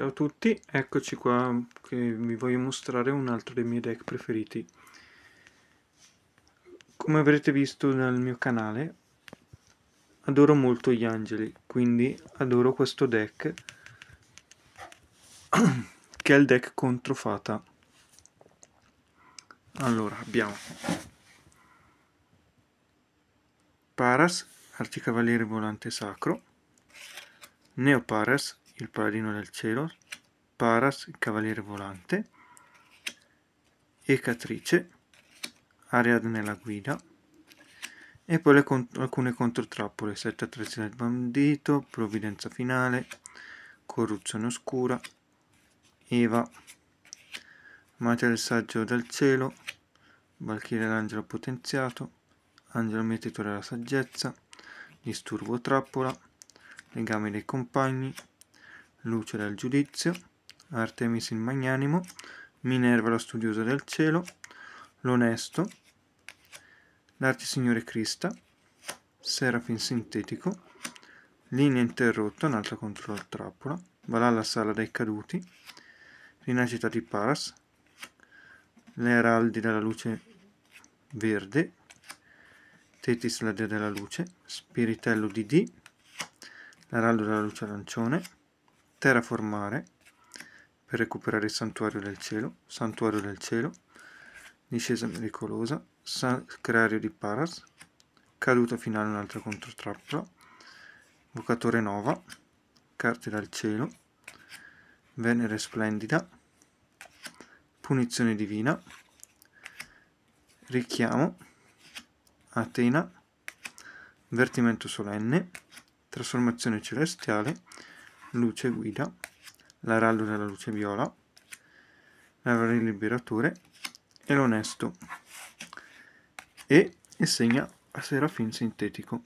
Ciao a tutti, eccoci qua che vi voglio mostrare un altro dei miei deck preferiti. Come avrete visto dal mio canale, adoro molto gli angeli, quindi adoro questo deck che è il deck contro Fata. Allora, abbiamo Paras, Arcicavaliere Volante Sacro, Neoparas, il paladino del cielo, Paras, il cavaliere volante, Ecatrice, Ariadne la guida, e poi le cont alcune controtrappole, sette attrezzi del bandito, provvidenza finale, corruzione oscura, Eva, Magia del saggio del cielo, Valchiria l'angelo potenziato, angelo metitore della saggezza, disturbo trappola, legami dei compagni, Luce del giudizio, Artemis il magnanimo, Minerva la studiosa del cielo, l'onesto, l'artisignore Crista, Serafin sintetico, linea interrotta, un'altra contro la trappola, Valhalla sala dei caduti, rinascita di Paras, le araldi della luce verde, Tetis la dea della luce, Spiritello di D, l'eraldo della luce arancione, terraformare per recuperare il santuario del cielo, santuario del cielo, discesa miracolosa, sacrario di Paras, caduta finale un'altra controtrappola, vocatore nova, carte dal cielo, venere splendida, punizione divina, richiamo, Atena, vertimento solenne, trasformazione celestiale, luce guida, la rallura della luce viola, del liberatore e l'onesto e segna a serafin sintetico.